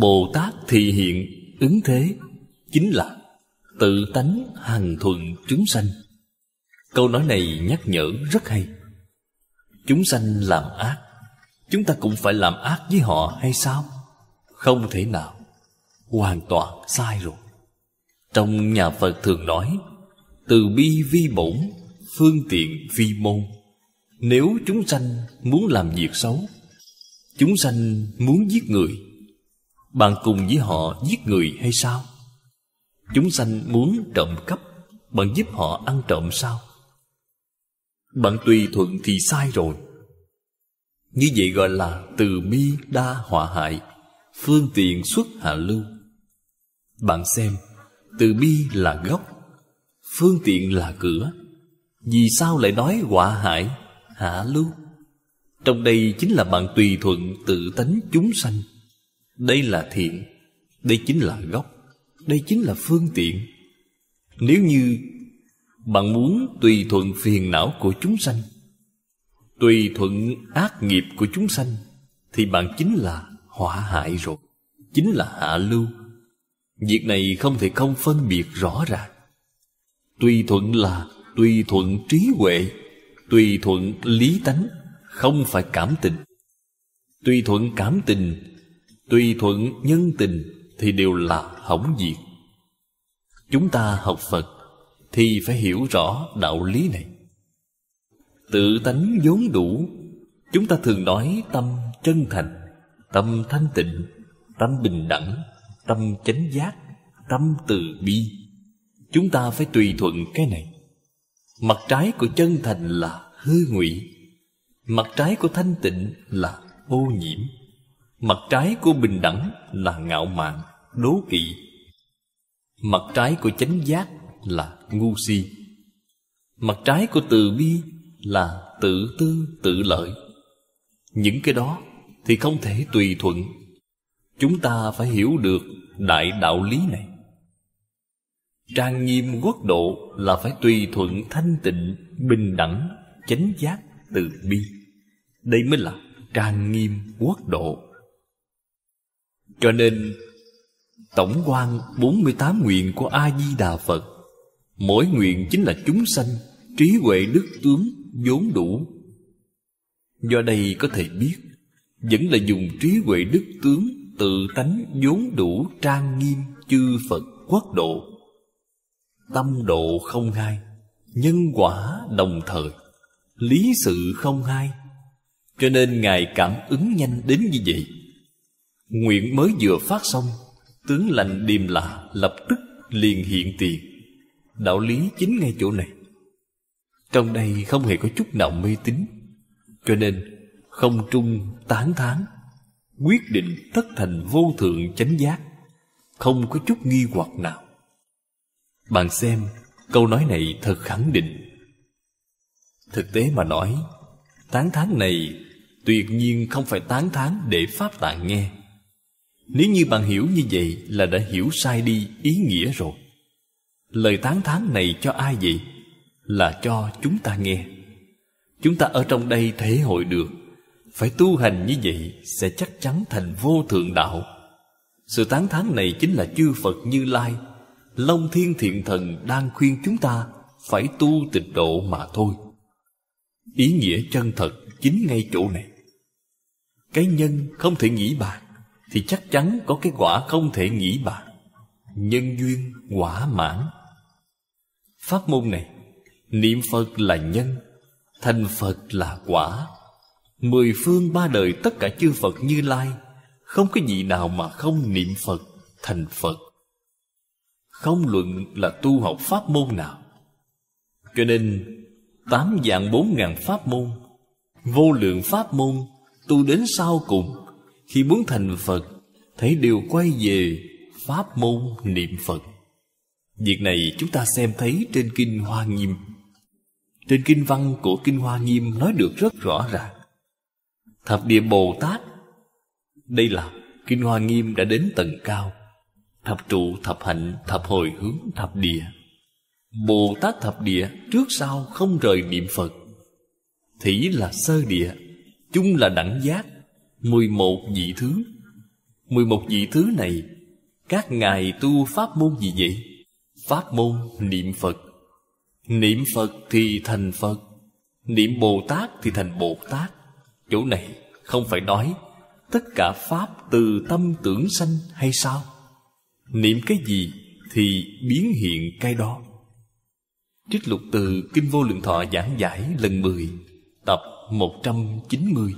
Bồ Tát thị hiện ứng thế chính là tự tánh hằng thuận chúng sanh. Câu nói này nhắc nhở rất hay. Chúng sanh làm ác, chúng ta cũng phải làm ác với họ hay sao? Không thể nào, hoàn toàn sai rồi. Trong nhà Phật thường nói, từ bi vi bổn, phương tiện vi môn. Nếu chúng sanh muốn làm việc xấu, chúng sanh muốn giết người, bạn cùng với họ giết người hay sao? Chúng sanh muốn trộm cắp Bạn giúp họ ăn trộm sao? Bạn tùy thuận thì sai rồi Như vậy gọi là từ bi đa họa hại Phương tiện xuất hạ lưu Bạn xem Từ bi là gốc Phương tiện là cửa Vì sao lại nói họa hại Hạ lưu Trong đây chính là bạn tùy thuận tự tánh chúng sanh đây là thiện đây chính là gốc đây chính là phương tiện nếu như bạn muốn tùy thuận phiền não của chúng sanh tùy thuận ác nghiệp của chúng sanh thì bạn chính là hỏa hại rồi chính là hạ lưu việc này không thể không phân biệt rõ ràng tùy thuận là tùy thuận trí huệ tùy thuận lý tánh không phải cảm tình tùy thuận cảm tình tùy thuận nhân tình thì đều là hỏng diệt chúng ta học phật thì phải hiểu rõ đạo lý này tự tánh vốn đủ chúng ta thường nói tâm chân thành tâm thanh tịnh tâm bình đẳng tâm chánh giác tâm từ bi chúng ta phải tùy thuận cái này mặt trái của chân thành là hư ngụy mặt trái của thanh tịnh là ô nhiễm Mặt trái của bình đẳng là ngạo mạn, đố kỵ Mặt trái của chánh giác là ngu si Mặt trái của từ bi là tự tư tự lợi Những cái đó thì không thể tùy thuận Chúng ta phải hiểu được đại đạo lý này Trang nghiêm quốc độ là phải tùy thuận thanh tịnh, bình đẳng, chánh giác, từ bi Đây mới là trang nghiêm quốc độ cho nên Tổng quan 48 nguyện của A-di-đà Phật Mỗi nguyện chính là chúng sanh Trí huệ đức tướng vốn đủ Do đây có thể biết Vẫn là dùng trí huệ đức tướng Tự tánh vốn đủ trang nghiêm chư Phật quốc độ Tâm độ không hai Nhân quả đồng thời Lý sự không hai Cho nên Ngài cảm ứng nhanh đến như vậy Nguyện mới vừa phát xong Tướng lành điềm lạ lập tức liền hiện tiền Đạo lý chính ngay chỗ này Trong đây không hề có chút nào mê tín Cho nên không trung tán thán Quyết định tất thành vô thượng chánh giác Không có chút nghi hoặc nào Bạn xem câu nói này thật khẳng định Thực tế mà nói Tán thán này tuyệt nhiên không phải tán thán để Pháp Tạng nghe nếu như bạn hiểu như vậy là đã hiểu sai đi ý nghĩa rồi Lời tán thán này cho ai vậy? Là cho chúng ta nghe Chúng ta ở trong đây thể hội được Phải tu hành như vậy sẽ chắc chắn thành vô thượng đạo Sự tán thán này chính là chư Phật Như Lai Long Thiên Thiện Thần đang khuyên chúng ta Phải tu tịch độ mà thôi Ý nghĩa chân thật chính ngay chỗ này Cái nhân không thể nghĩ bàn thì chắc chắn có cái quả không thể nghĩ bàn nhân duyên quả mãn pháp môn này niệm phật là nhân thành phật là quả mười phương ba đời tất cả chư phật như lai không có gì nào mà không niệm phật thành phật không luận là tu học pháp môn nào cho nên tám vạn bốn ngàn pháp môn vô lượng pháp môn tu đến sau cùng khi muốn thành phật thấy đều quay về pháp môn niệm phật việc này chúng ta xem thấy trên kinh hoa nghiêm trên kinh văn của kinh hoa nghiêm nói được rất rõ ràng thập địa bồ tát đây là kinh hoa nghiêm đã đến tầng cao thập trụ thập hạnh thập hồi hướng thập địa bồ tát thập địa trước sau không rời niệm phật thỉ là sơ địa chung là đẳng giác 11 vị thứ 11 vị thứ này Các ngài tu pháp môn gì vậy? Pháp môn niệm Phật Niệm Phật thì thành Phật Niệm Bồ Tát thì thành Bồ Tát Chỗ này không phải nói Tất cả Pháp từ tâm tưởng sanh hay sao? Niệm cái gì thì biến hiện cái đó Trích lục từ Kinh Vô Lượng Thọ giảng giải lần 10 Tập 190